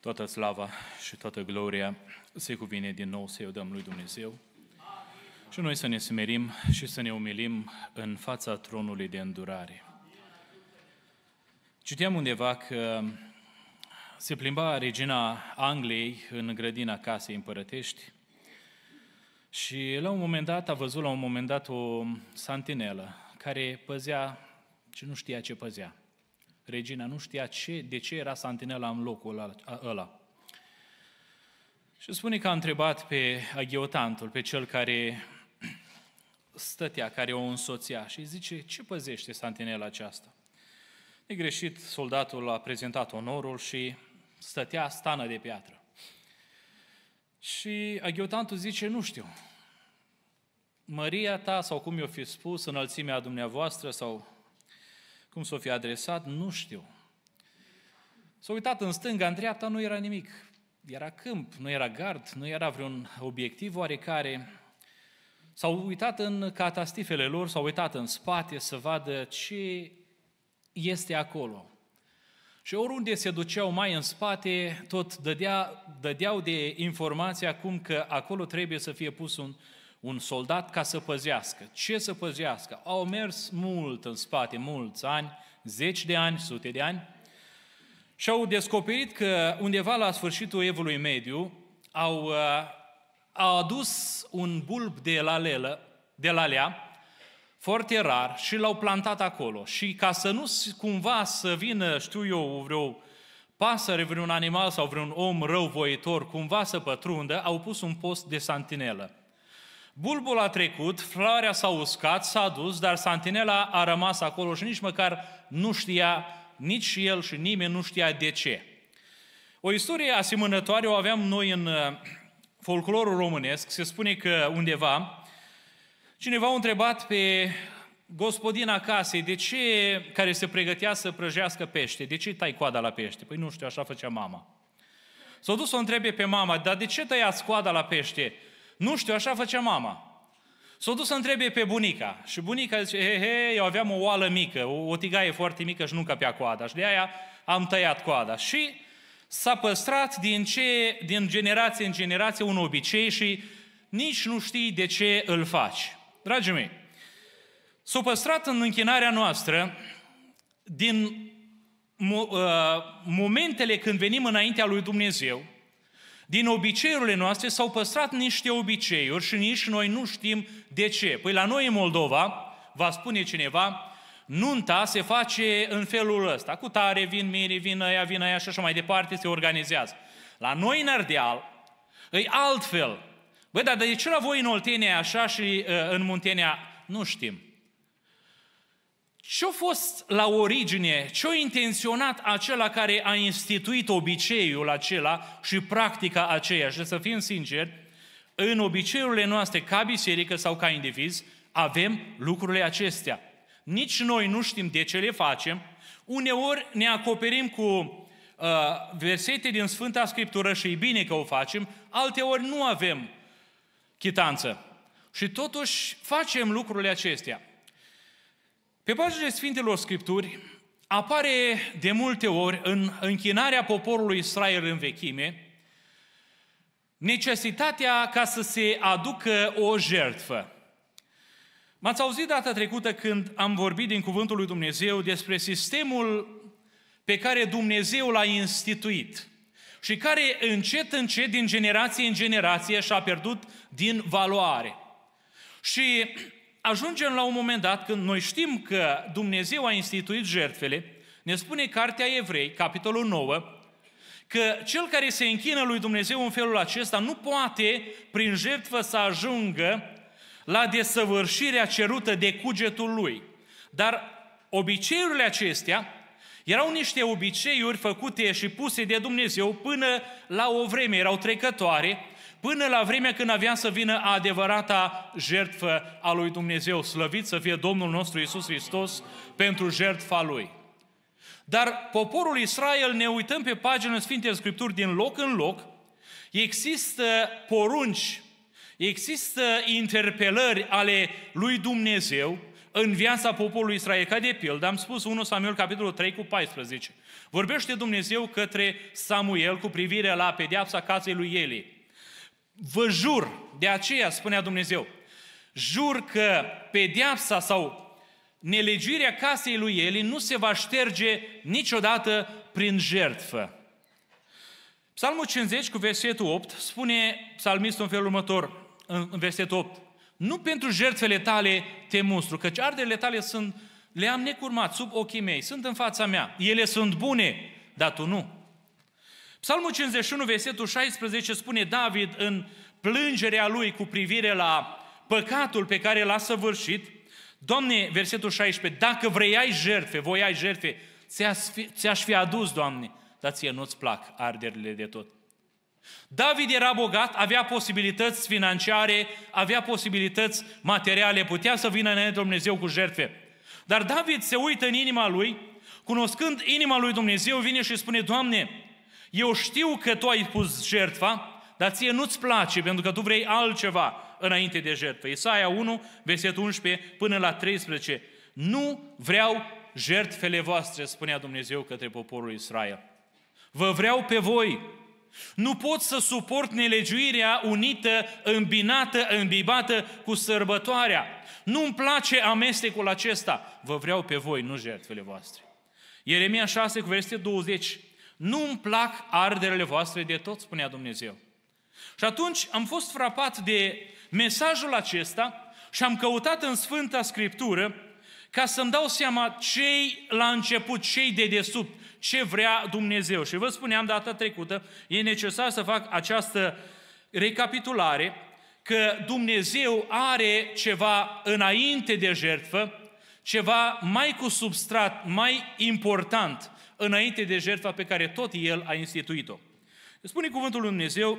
Toată slava și toată gloria se cuvine din nou să-i dăm lui Dumnezeu. Și noi să ne smerim și să ne umilim în fața tronului de îndurare. Citeam undeva că se plimba regina Angliei în grădina casei împărătești și la un moment dat a văzut la un moment dat o santinelă care păzea și nu știa ce păzea. Regina nu știa ce, de ce era santinela în locul ăla. Și spune că a întrebat pe aghiotantul, pe cel care stătea, care o însoțea și zice, ce păzește santinela aceasta? e greșit soldatul a prezentat onorul și stătea stană de piatră. Și aghiotantul zice, nu știu. Măria ta, sau cum i-o fi spus, înălțimea dumneavoastră, sau cum s-o fi adresat, nu știu. S-a uitat în stânga, în dreapta, nu era nimic. Era câmp, nu era gard, nu era vreun obiectiv oarecare. S-au uitat în catastifele lor, s-au uitat în spate să vadă ce este acolo. Și oriunde se duceau mai în spate, tot dădea, dădeau de informația cum că acolo trebuie să fie pus un un soldat ca să păzească. Ce să păzească? Au mers mult în spate, mulți ani, zeci de ani, sute de ani, și au descoperit că undeva la sfârșitul evului mediu au, uh, au adus un bulb de lalelă, de lalea, foarte rar și l-au plantat acolo. Și ca să nu cumva să vină, știu eu, vreo pasăre, vreun animal sau vreun om răuvoitor cumva să pătrundă, au pus un post de santinelă. Bulbul a trecut, floarea s-a uscat, s-a dus, dar santinela a rămas acolo și nici măcar nu știa, nici el și nimeni nu știa de ce. O istorie asemănătoare o aveam noi în uh, folclorul românesc. Se spune că undeva cineva a întrebat pe gospodina casei de ce, care se pregătea să prăjească pește, de ce tai coada la pește? Păi nu știu, așa făcea mama. S-a dus să o întrebe pe mama, dar de ce tăiați coada la pește? Nu știu, așa făcea mama. S-a dus să întrebe pe bunica. Și bunica zice, he, he, eu aveam o oală mică, o, o tigaie foarte mică și nu căpea coada. Și de aia am tăiat coada. Și s-a păstrat din, ce, din generație în generație un obicei și nici nu știi de ce îl faci. Dragii mei, s-a păstrat în închinarea noastră din uh, momentele când venim înaintea lui Dumnezeu, din obiceiurile noastre s-au păstrat niște obiceiuri și nici noi nu știm de ce. Păi la noi în Moldova, va spune cineva, nunta se face în felul ăsta. Cu tare vin mire vin aia, vin aia și așa mai departe, se organizează. La noi în Ardeal, e altfel. Băi, dar de ce la voi în Oltenia așa și uh, în Muntenia? Nu știm. Ce-a fost la origine, ce-a intenționat acela care a instituit obiceiul acela și practica aceea? Și să fim sinceri, în obiceiurile noastre, ca biserică sau ca indiviz, avem lucrurile acestea. Nici noi nu știm de ce le facem. Uneori ne acoperim cu uh, versete din Sfânta Scriptură și e bine că o facem, alteori nu avem chitanță. Și totuși facem lucrurile acestea. Pe pagina Sfintelor Scripturi apare de multe ori în închinarea poporului Israel în vechime necesitatea ca să se aducă o jertfă. M-ați auzit data trecută când am vorbit din Cuvântul lui Dumnezeu despre sistemul pe care Dumnezeu l-a instituit și care încet, încet, din generație în generație și-a pierdut din valoare. Și ajungem la un moment dat când noi știm că Dumnezeu a instituit jertfele, ne spune Cartea Evrei, capitolul 9, că cel care se închină lui Dumnezeu în felul acesta nu poate prin jertfă să ajungă la desăvârșirea cerută de cugetul lui. Dar obiceiurile acestea erau niște obiceiuri făcute și puse de Dumnezeu până la o vreme, erau trecătoare, până la vremea când avea să vină adevărata jertfă a lui Dumnezeu. Slăvit să fie Domnul nostru Isus Hristos pentru jertfa Lui. Dar poporul Israel, ne uităm pe paginile Sfintei Scripturi din loc în loc, există porunci, există interpelări ale lui Dumnezeu în viața poporului Israel, ca de pildă, am spus 1 Samuel capitolul 3 cu 14. Vorbește Dumnezeu către Samuel cu privire la pedeapsa casei lui Eli. Vă jur, de aceea spunea Dumnezeu, jur că pedeapsa sau nelegirea casei lui Eli nu se va șterge niciodată prin jertfă. Psalmul 50 cu versetul 8 spune psalmistul în felul următor, în versetul 8, nu pentru jertfele tale te mustru, căci arderile tale sunt, le-am necurmat sub ochii mei, sunt în fața mea, ele sunt bune, dar tu nu. Psalmul 51, versetul 16 spune David în plângerea lui cu privire la păcatul pe care l-a săvârșit, Doamne, versetul 16, dacă vreiai jertfe, voiai jertfe, ți-aș fi, ți-aș fi adus, Doamne, dar ție nu-ți plac arderile de tot. David era bogat, avea posibilități financiare, avea posibilități materiale, putea să vină înainte Dumnezeu cu jertfe. Dar David se uită în inima lui, cunoscând inima lui Dumnezeu, vine și spune, Doamne, eu știu că tu ai pus jertfa, dar ție nu-ți place, pentru că tu vrei altceva înainte de jertfă. Isaia 1, versetul 11 până la 13. Nu vreau jertfele voastre, spunea Dumnezeu către poporul Israel. Vă vreau pe voi. Nu pot să suport nelegiuirea unită, îmbinată, îmbibată cu sărbătoarea. Nu-mi place amestecul acesta. Vă vreau pe voi, nu jertfele voastre. Ieremia 6, cu versetul 20. Nu-mi plac arderele voastre de tot, spunea Dumnezeu. Și atunci am fost frapat de mesajul acesta și am căutat în Sfânta Scriptură ca să-mi dau seama cei la început, cei de desubt, ce vrea Dumnezeu. Și vă spuneam data trecută, e necesar să fac această recapitulare, că Dumnezeu are ceva înainte de jertfă, ceva mai cu substrat, mai important, înainte de jertfa pe care tot El a instituit-o. Spune cuvântul Lui Dumnezeu,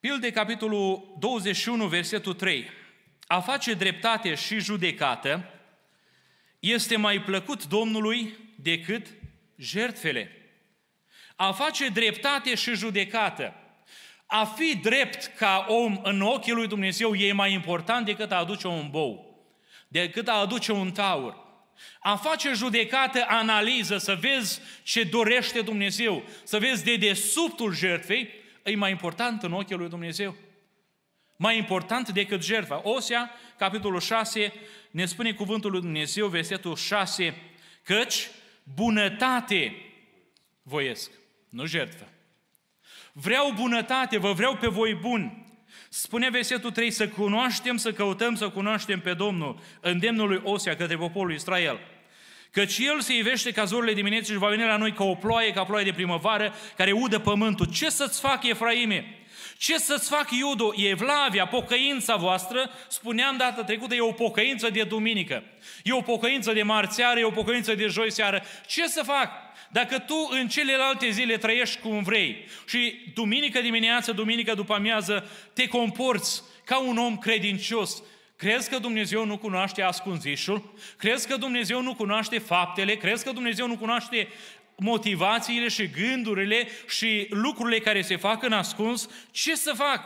pilde capitolul 21, versetul 3. A face dreptate și judecată este mai plăcut Domnului decât jertfele. A face dreptate și judecată. A fi drept ca om în ochii lui Dumnezeu e mai important decât a aduce un bou, decât a aduce un taur, a face judecată, analiză, să vezi ce dorește Dumnezeu, să vezi de desubtul jertfei, e mai important în ochiul lui Dumnezeu. Mai important decât jertfa. Osea, capitolul 6, ne spune cuvântul lui Dumnezeu, versetul 6, căci bunătate voiesc, nu jertfă. Vreau bunătate, vă vreau pe voi buni, Spune versetul 3, să cunoaștem, să căutăm, să cunoaștem pe Domnul, îndemnul lui Osea către poporul Israel. Căci El se ivește ca zorile dimineții și va veni la noi ca o ploaie, ca ploaie de primăvară, care udă pământul. Ce să-ți fac, Efraime? Ce să-ți fac, Iudo? Evlavia, pocăința voastră, spuneam data trecută, e o pocăință de duminică. E o pocăință de marțiară, e o pocăință de joi seară. Ce să fac? Dacă tu în celelalte zile trăiești cum vrei și duminică dimineață, duminică după amiază, te comporți ca un om credincios, Crezi că Dumnezeu nu cunoaște ascunzișul? Crezi că Dumnezeu nu cunoaște faptele? Crezi că Dumnezeu nu cunoaște motivațiile și gândurile și lucrurile care se fac în ascuns? Ce să fac?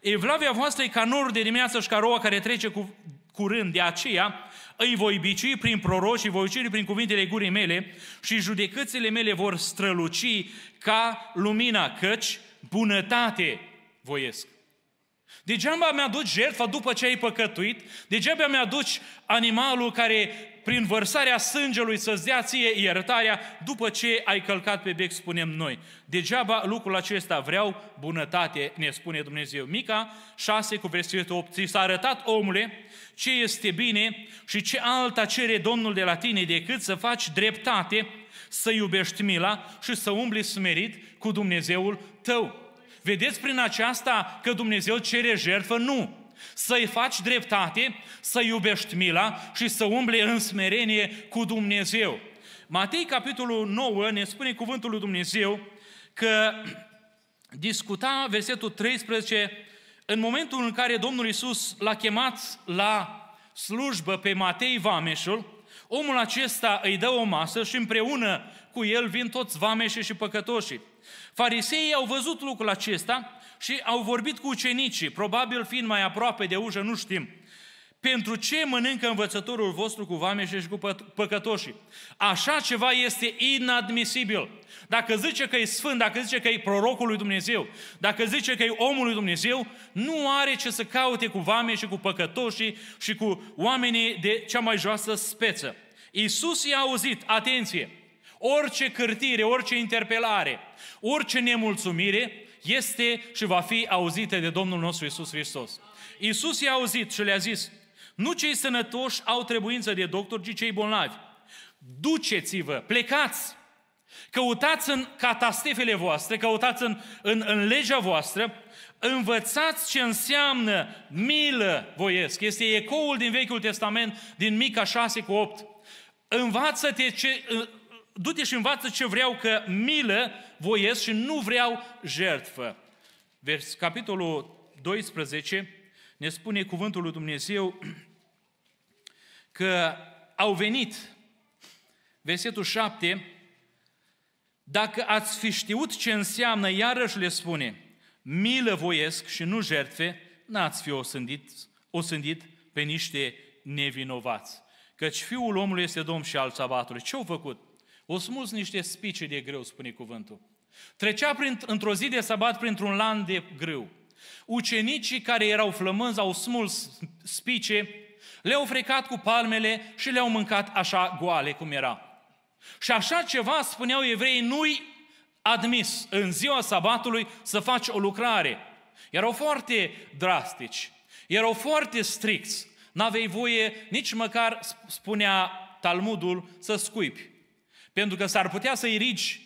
Evlavia voastră e ca norul de dimineață și ca roa care trece cu curând. De aceea îi voi bici prin proroci și voi ucide prin cuvintele gurii mele și judecățile mele vor străluci ca lumina, căci bunătate voiesc. Degeaba mi-aduci jertfa după ce ai păcătuit, degeaba mi-aduci animalul care prin vărsarea sângelui să-ți dea ție iertarea după ce ai călcat pe bec, spunem noi. Degeaba lucrul acesta vreau bunătate, ne spune Dumnezeu. Mica 6 cu versetul 8. Ți s-a arătat, omule, ce este bine și ce alta cere Domnul de la tine decât să faci dreptate, să iubești mila și să umbli smerit cu Dumnezeul tău. Vedeți prin aceasta că Dumnezeu cere jertfă? Nu! Să-i faci dreptate, să iubești mila și să umble în smerenie cu Dumnezeu. Matei, capitolul 9, ne spune cuvântul lui Dumnezeu că discuta versetul 13 în momentul în care Domnul Isus l-a chemat la slujbă pe Matei Vameșul, omul acesta îi dă o masă și împreună cu el vin toți vameșii și păcătoșii. Fariseii au văzut lucrul acesta și au vorbit cu ucenicii, probabil fiind mai aproape de ușă, nu știm. Pentru ce mănâncă învățătorul vostru cu vame și cu păcătoșii? Așa ceva este inadmisibil. Dacă zice că e sfânt, dacă zice că e prorocul lui Dumnezeu, dacă zice că e omul lui Dumnezeu, nu are ce să caute cu vame și cu păcătoșii și cu oamenii de cea mai joasă speță. Iisus i-a auzit, atenție, orice cârtire, orice interpelare, orice nemulțumire este și va fi auzită de Domnul nostru Iisus Hristos. Iisus i-a auzit și le-a zis, nu cei sănătoși au trebuință de doctor, ci cei bolnavi. Duceți-vă, plecați! Căutați în catastefele voastre, căutați în, în, în legea voastră, învățați ce înseamnă milă voiesc. Este ecoul din Vechiul Testament, din Mica 6 cu 8. Învață-te ce, du-te și învață ce vreau că milă voiesc și nu vreau jertfă. Vers, capitolul 12, ne spune cuvântul lui Dumnezeu că au venit, versetul 7, dacă ați fi știut ce înseamnă, iarăși le spune, milă voiesc și nu jertfe, n-ați fi osândit, osândit pe niște nevinovați. Căci Fiul omului este Domn și al sabatului. Ce-au făcut? O smuls niște spice de greu, spune cuvântul. Trecea într-o zi de sabat printr-un lan de greu. Ucenicii care erau flămânzi au smuls spice, le-au frecat cu palmele și le-au mâncat așa goale cum era. Și așa ceva, spuneau evreii, nu-i admis în ziua sabatului să faci o lucrare. Erau foarte drastici, erau foarte stricți. N-avei voie nici măcar, spunea Talmudul, să scuipi. Pentru că s-ar putea să irigi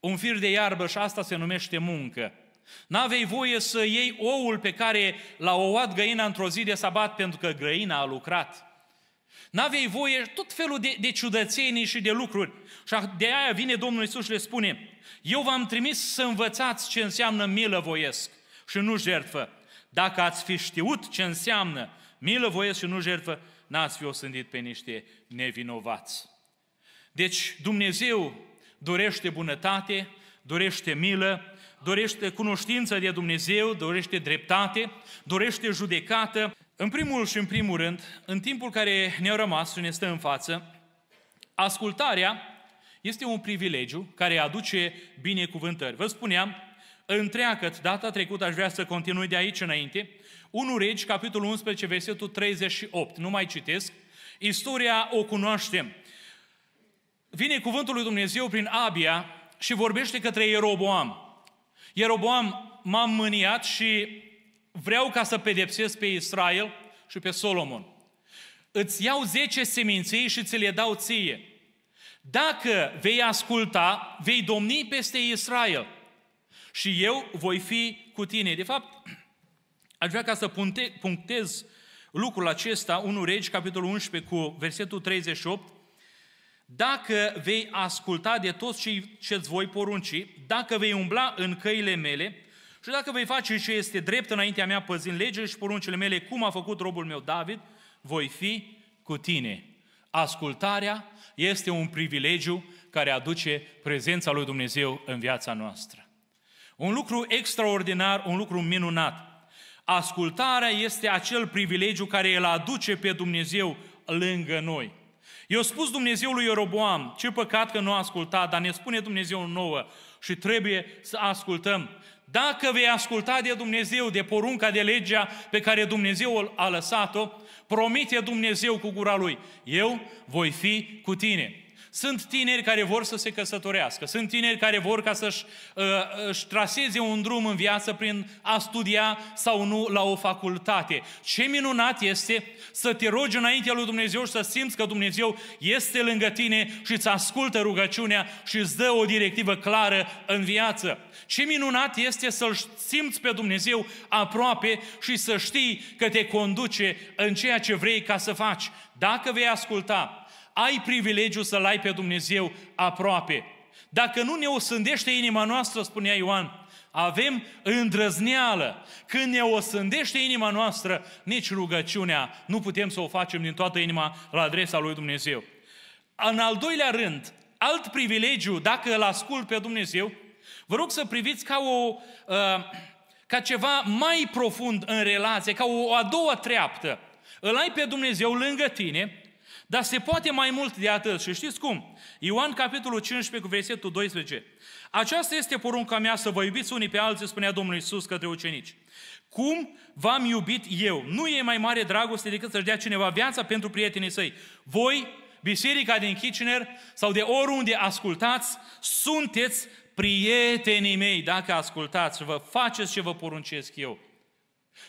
un fir de iarbă și asta se numește muncă. N-avei voie să iei oul pe care l-a ouat găina într-o zi de sabat pentru că găina a lucrat. N-avei voie tot felul de, de ciudățenii și de lucruri. Și de aia vine Domnul Isus și le spune, eu v-am trimis să învățați ce înseamnă milă voiesc și nu jertfă. Dacă ați fi știut ce înseamnă milă voiesc și nu jertfă, n-ați fi osândit pe niște nevinovați. Deci Dumnezeu dorește bunătate, dorește milă, dorește cunoștință de Dumnezeu, dorește dreptate, dorește judecată. În primul și în primul rând, în timpul care ne-a rămas și ne stă în față, ascultarea este un privilegiu care aduce binecuvântări. Vă spuneam, întreagăt, data trecută aș vrea să continui de aici înainte, 1 Regi, capitolul 11, versetul 38, nu mai citesc, istoria o cunoaștem. Vine cuvântul lui Dumnezeu prin Abia și vorbește către Ieroboam. Ieroboam m-a mâniat și vreau ca să pedepsesc pe Israel și pe Solomon. Îți iau zece seminței și ți le dau ție. Dacă vei asculta, vei domni peste Israel și eu voi fi cu tine. De fapt, aș vrea ca să punctez lucrul acesta, 1 Regi, capitolul 11, cu versetul 38, dacă vei asculta de tot ce îți voi porunci, dacă vei umbla în căile mele și dacă vei face ce este drept înaintea mea, păzind legile și poruncile mele, cum a făcut robul meu David, voi fi cu tine. Ascultarea este un privilegiu care aduce prezența lui Dumnezeu în viața noastră. Un lucru extraordinar, un lucru minunat. Ascultarea este acel privilegiu care îl aduce pe Dumnezeu lângă noi. Eu spus Dumnezeu lui Ieroboam, ce păcat că nu a ascultat, dar ne spune Dumnezeu nouă și trebuie să ascultăm. Dacă vei asculta de Dumnezeu, de porunca, de legea pe care Dumnezeu a lăsat-o, promite Dumnezeu cu gura Lui, eu voi fi cu tine. Sunt tineri care vor să se căsătorească, sunt tineri care vor ca să-și uh, traseze un drum în viață prin a studia sau nu la o facultate. Ce minunat este să te rogi înaintea lui Dumnezeu și să simți că Dumnezeu este lângă tine și îți ascultă rugăciunea și îți dă o directivă clară în viață. Ce minunat este să-L simți pe Dumnezeu aproape și să știi că te conduce în ceea ce vrei ca să faci. Dacă vei asculta ai privilegiul să-L ai pe Dumnezeu aproape. Dacă nu ne osândește inima noastră, spunea Ioan, avem îndrăzneală. Când ne osândește inima noastră, nici rugăciunea nu putem să o facem din toată inima la adresa lui Dumnezeu. În al doilea rând, alt privilegiu, dacă îl ascult pe Dumnezeu, vă rog să priviți ca o... Ă, ca ceva mai profund în relație, ca o a doua treaptă. Îl ai pe Dumnezeu lângă tine, dar se poate mai mult de atât. Și știți cum? Ioan, capitolul 15, cu versetul 12. Aceasta este porunca mea să vă iubiți unii pe alții, spunea Domnul Isus către ucenici. Cum v-am iubit eu? Nu e mai mare dragoste decât să-și dea cineva viața pentru prietenii săi. Voi, biserica din Kitchener sau de oriunde ascultați, sunteți prietenii mei dacă ascultați vă faceți ce vă poruncesc eu.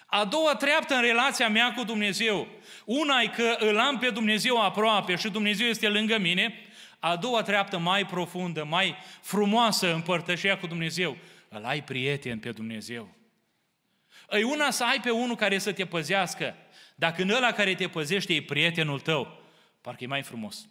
A doua treaptă în relația mea cu Dumnezeu. Una e că îl am pe Dumnezeu aproape și Dumnezeu este lângă mine. A doua treaptă mai profundă, mai frumoasă împărtășea cu Dumnezeu. Îl ai prieten pe Dumnezeu. Îi una să ai pe unul care să te păzească. Dacă în ăla care te păzește e prietenul tău, parcă e mai frumos.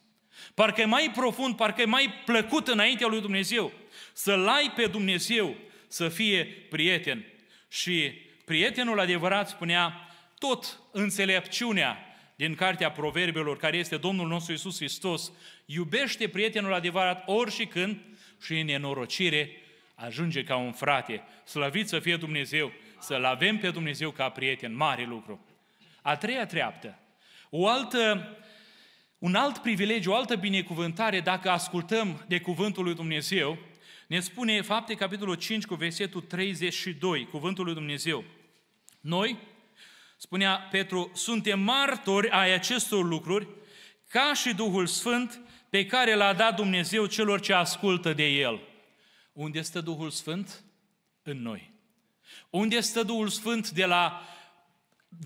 Parcă e mai profund, parcă e mai plăcut înaintea lui Dumnezeu. Să-L ai pe Dumnezeu să fie prieten. Și prietenul adevărat spunea tot înțelepciunea din Cartea Proverbelor, care este Domnul nostru Isus Hristos, iubește prietenul adevărat ori și când și în nenorocire ajunge ca un frate. Slăvit să fie Dumnezeu, să-L avem pe Dumnezeu ca prieten, mare lucru. A treia treaptă, o altă, un alt privilegiu, o altă binecuvântare, dacă ascultăm de cuvântul lui Dumnezeu, ne spune Fapte, capitolul 5, cu versetul 32, cuvântul lui Dumnezeu. Noi, spunea Petru, suntem martori ai acestor lucruri, ca și Duhul Sfânt pe care l-a dat Dumnezeu celor ce ascultă de El. Unde stă Duhul Sfânt? În noi. Unde stă Duhul Sfânt de la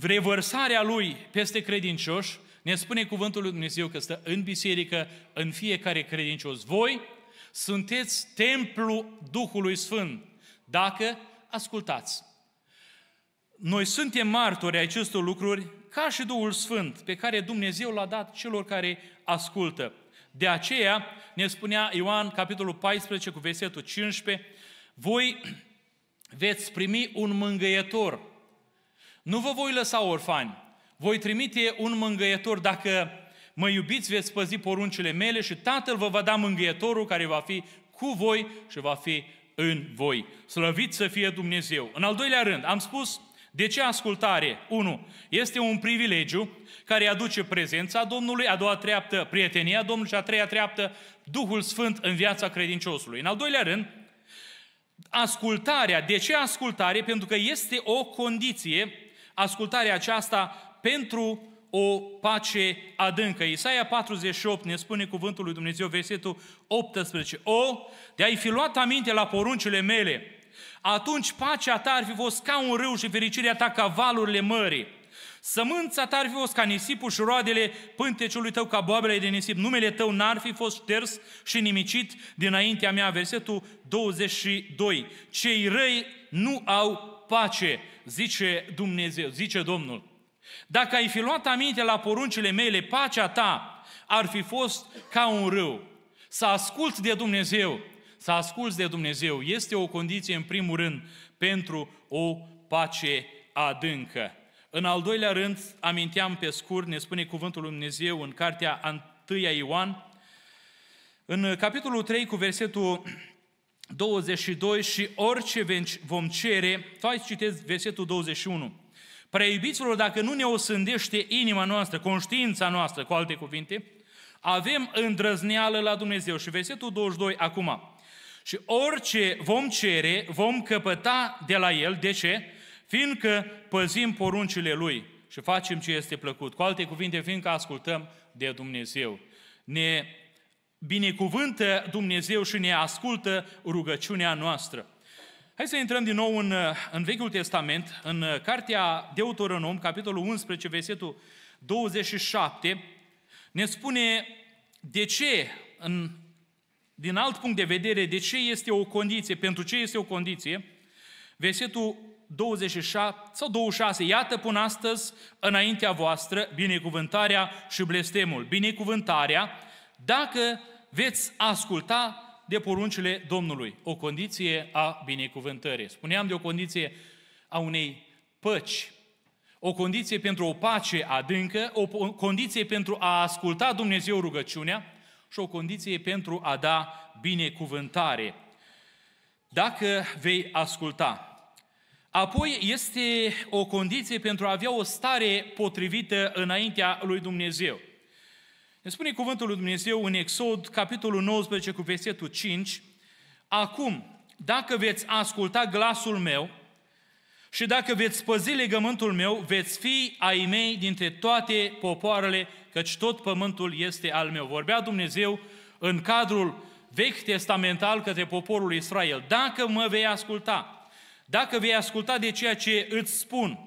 revărsarea Lui peste credincioși? Ne spune cuvântul lui Dumnezeu că stă în biserică, în fiecare credincios. Voi, sunteți templu Duhului Sfânt, dacă ascultați. Noi suntem martori acestor lucruri ca și Duhul Sfânt pe care Dumnezeu l-a dat celor care ascultă. De aceea ne spunea Ioan, capitolul 14, cu versetul 15, voi veți primi un mângăietor. Nu vă voi lăsa orfani, voi trimite un mângăietor dacă mă iubiți, veți păzi poruncile mele și Tatăl vă va da mângâietorul care va fi cu voi și va fi în voi. Slăvit să fie Dumnezeu. În al doilea rând, am spus de ce ascultare? 1. Este un privilegiu care aduce prezența Domnului, a doua treaptă prietenia Domnului și a treia treaptă Duhul Sfânt în viața credinciosului. În al doilea rând, ascultarea. De ce ascultare? Pentru că este o condiție, ascultarea aceasta pentru o pace adâncă. Isaia 48 ne spune cuvântul lui Dumnezeu, versetul 18. O, de ai fi luat aminte la poruncile mele, atunci pacea ta ar fi fost ca un râu și fericirea ta ca valurile mării. Sămânța ta ar fi fost ca nisipul și roadele pânteciului tău ca boabele de nisip. Numele tău n-ar fi fost șters și nimicit dinaintea mea. Versetul 22. Cei răi nu au pace, zice Dumnezeu, zice Domnul. Dacă ai fi luat aminte la poruncile mele, pacea ta ar fi fost ca un râu. Să asculți de Dumnezeu, să asculți de Dumnezeu este o condiție, în primul rând, pentru o pace adâncă. În al doilea rând, aminteam pe scurt, ne spune cuvântul Lui Dumnezeu în cartea 1 Ioan, în capitolul 3 cu versetul 22 și orice vom cere, sau citeți versetul 21, iubiților, dacă nu ne osândește inima noastră, conștiința noastră, cu alte cuvinte, avem îndrăzneală la Dumnezeu. Și versetul 22 acum. Și orice vom cere, vom căpăta de la El. De ce? Fiindcă păzim poruncile Lui și facem ce este plăcut. Cu alte cuvinte, fiindcă ascultăm de Dumnezeu. Ne binecuvântă Dumnezeu și ne ascultă rugăciunea noastră. Hai să intrăm din nou în, în Vechiul Testament, în uh, cartea Deuteronom, capitolul 11, versetul 27, ne spune de ce, în, din alt punct de vedere, de ce este o condiție, pentru ce este o condiție, versetul 27 sau 26, iată până astăzi înaintea voastră binecuvântarea și blestemul. Binecuvântarea dacă veți asculta de poruncile Domnului, o condiție a binecuvântării. Spuneam de o condiție a unei păci, o condiție pentru o pace adâncă, o condiție pentru a asculta Dumnezeu rugăciunea și o condiție pentru a da binecuvântare. Dacă vei asculta. Apoi este o condiție pentru a avea o stare potrivită înaintea lui Dumnezeu. Ne spune cuvântul lui Dumnezeu în Exod, capitolul 19, cu versetul 5, Acum, dacă veți asculta glasul meu și dacă veți păzi legământul meu, veți fi ai mei dintre toate popoarele, căci tot pământul este al meu. Vorbea Dumnezeu în cadrul vechi testamental către poporul Israel. Dacă mă vei asculta, dacă vei asculta de ceea ce îți spun,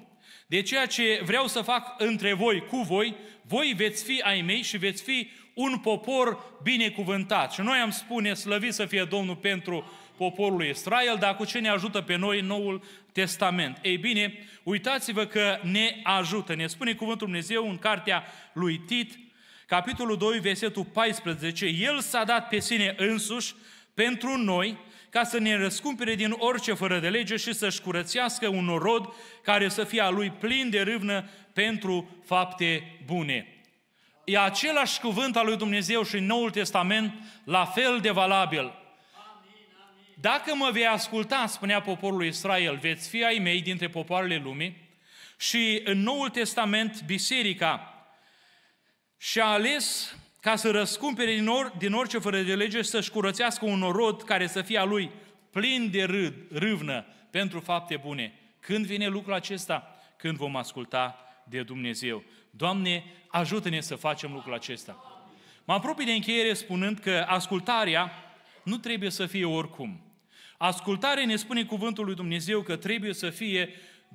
de ceea ce vreau să fac între voi, cu voi, voi veți fi ai mei și veți fi un popor binecuvântat. Și noi am spune, slăvit să fie Domnul pentru poporul lui Israel, dar cu ce ne ajută pe noi Noul Testament? Ei bine, uitați-vă că ne ajută. Ne spune Cuvântul Dumnezeu în cartea lui Tit, capitolul 2, versetul 14. El s-a dat pe sine însuși pentru noi ca să ne răscumpere din orice fără de lege și să-și curățească un norod care să fie a lui plin de râvnă pentru fapte bune. E același cuvânt al lui Dumnezeu și în Noul Testament, la fel de valabil. Dacă mă vei asculta, spunea poporul Israel, veți fi ai mei dintre popoarele lumii, și în Noul Testament, biserica și-a ales ca să răscumpere din, or, din orice fără de lege și să-și curățească un orod care să fie a lui plin de râd, râvnă pentru fapte bune. Când vine lucrul acesta? Când vom asculta de Dumnezeu. Doamne, ajută-ne să facem lucrul acesta. Mă apropii de încheiere spunând că ascultarea nu trebuie să fie oricum. Ascultare ne spune cuvântul lui Dumnezeu că trebuie să fie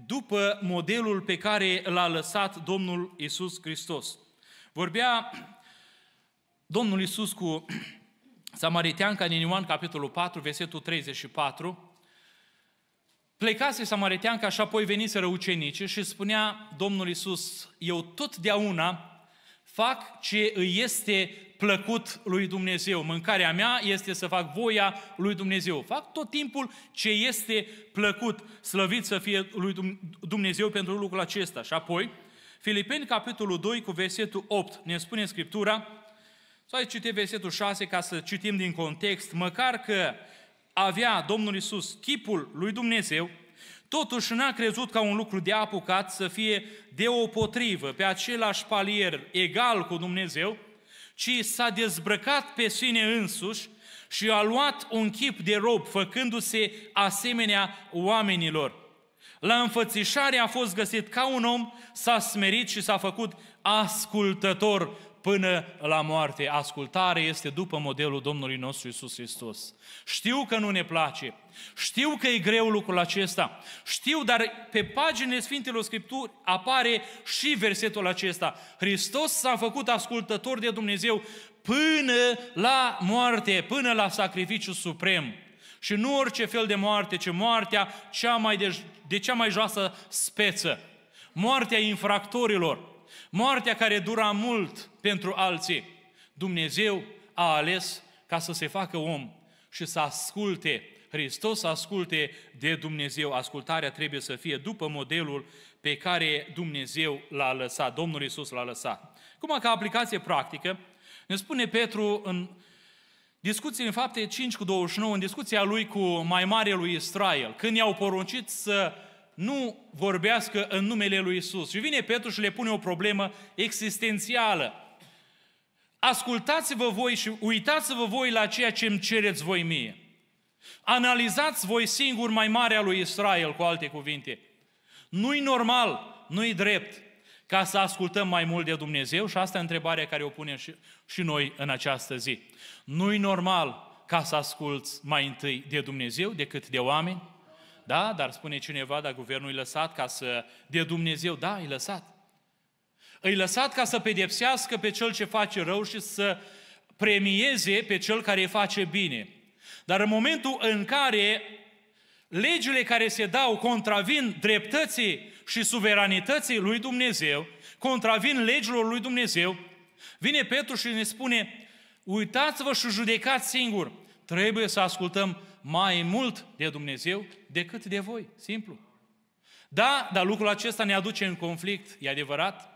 după modelul pe care l-a lăsat Domnul Isus Hristos. Vorbea Domnul Iisus cu Samariteanca din Ioan, capitolul 4, versetul 34, Plecase samariteanca și apoi veniseră ucenicii și spunea Domnul Iisus, eu totdeauna fac ce îi este plăcut lui Dumnezeu. Mâncarea mea este să fac voia lui Dumnezeu. Fac tot timpul ce este plăcut. Slăvit să fie lui Dumnezeu pentru lucrul acesta. Și apoi, Filipeni, capitolul 2, cu versetul 8, ne spune Scriptura, să ai citit versetul 6 ca să citim din context, măcar că avea Domnul Isus chipul lui Dumnezeu, totuși n-a crezut ca un lucru de apucat să fie deopotrivă, pe același palier, egal cu Dumnezeu, ci s-a dezbrăcat pe sine însuși și a luat un chip de rob, făcându-se asemenea oamenilor. La înfățișare a fost găsit ca un om, s-a smerit și s-a făcut ascultător până la moarte. Ascultare este după modelul Domnului nostru Isus Hristos. Știu că nu ne place, știu că e greu lucrul acesta, știu, dar pe paginile Sfintelor Scripturi apare și versetul acesta. Hristos s-a făcut ascultător de Dumnezeu până la moarte, până la sacrificiu suprem. Și nu orice fel de moarte, ci moartea cea mai de, de cea mai joasă speță. Moartea infractorilor, moartea care dura mult pentru alții, Dumnezeu a ales ca să se facă om și să asculte Hristos să asculte de Dumnezeu. Ascultarea trebuie să fie după modelul pe care Dumnezeu l-a lăsat, Domnul Iisus l-a lăsat. Cum ca aplicație practică, ne spune Petru în discuții în fapte 5 cu 29, în discuția lui cu mai mare lui Israel, când i-au poruncit să nu vorbească în numele lui Isus. Și vine Petru și le pune o problemă existențială. Ascultați-vă voi și uitați-vă voi la ceea ce îmi cereți voi mie. Analizați voi singur mai marea lui Israel, cu alte cuvinte. Nu-i normal, nu-i drept ca să ascultăm mai mult de Dumnezeu și asta e întrebarea care o punem și, și noi în această zi. Nu-i normal ca să asculți mai întâi de Dumnezeu decât de oameni? Da, dar spune cineva, dar guvernul e lăsat ca să... De Dumnezeu, da, e lăsat. Îi lăsat ca să pedepsească pe cel ce face rău și să premieze pe cel care îi face bine. Dar în momentul în care legile care se dau contravin dreptății și suveranității lui Dumnezeu, contravin legilor lui Dumnezeu, vine Petru și ne spune, uitați-vă și judecați singur. Trebuie să ascultăm mai mult de Dumnezeu decât de voi. Simplu. Da, dar lucrul acesta ne aduce în conflict, e adevărat?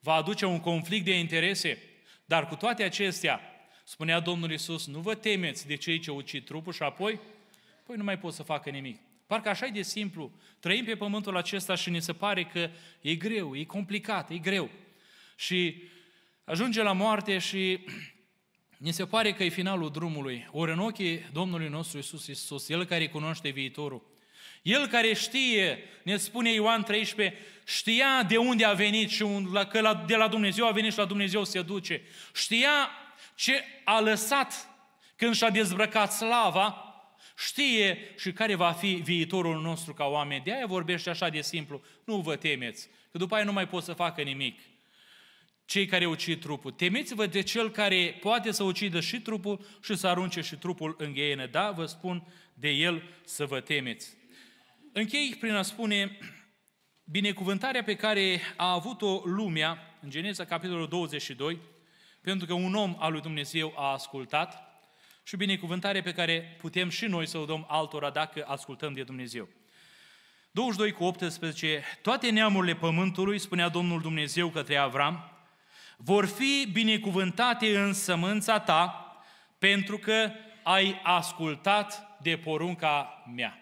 Va aduce un conflict de interese, dar cu toate acestea, spunea Domnul Isus, nu vă temeți de cei ce ucid trupul și apoi, păi nu mai pot să facă nimic. Parcă așa e de simplu. Trăim pe pământul acesta și ne se pare că e greu, e complicat, e greu. Și ajunge la moarte și ni se pare că e finalul drumului, ori în ochii Domnului nostru Isus Hristos, El care cunoaște viitorul, El care știe, ne spune Ioan 13, știa de unde a venit și că de la Dumnezeu a venit și la Dumnezeu se duce. Știa ce a lăsat când și-a dezbrăcat slava, știe și care va fi viitorul nostru ca oameni. De aia vorbește așa de simplu, nu vă temeți, că după aia nu mai pot să facă nimic cei care ucid trupul. Temeți-vă de cel care poate să ucidă și trupul și să arunce și trupul în gheienă. Da, vă spun de el să vă temeți. Închei prin a spune binecuvântarea pe care a avut-o lumea în Geneza capitolul 22, pentru că un om al lui Dumnezeu a ascultat și binecuvântarea pe care putem și noi să o dăm altora dacă ascultăm de Dumnezeu. 22 cu 18, toate neamurile pământului, spunea Domnul Dumnezeu către Avram, vor fi binecuvântate în sămânța ta, pentru că ai ascultat de porunca mea.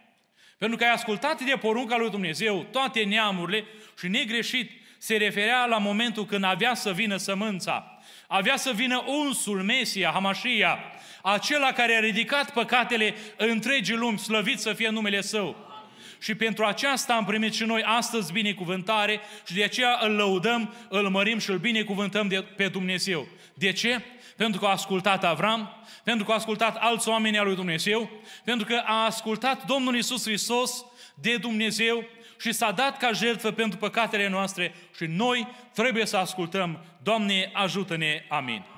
Pentru că ai ascultat de porunca lui Dumnezeu toate neamurile și negreșit se referea la momentul când avea să vină sămânța, avea să vină unsul Mesia, Hamașia, acela care a ridicat păcatele întregii lumi, slăvit să fie numele Său. Și pentru aceasta am primit și noi astăzi binecuvântare și de aceea îl lăudăm, îl mărim și îl binecuvântăm de, pe Dumnezeu. De ce? Pentru că a ascultat Avram, pentru că a ascultat alți oameni al lui Dumnezeu, pentru că a ascultat Domnul Isus Hristos de Dumnezeu și s-a dat ca jertfă pentru păcatele noastre și noi trebuie să ascultăm. Doamne, ajută-ne! Amin!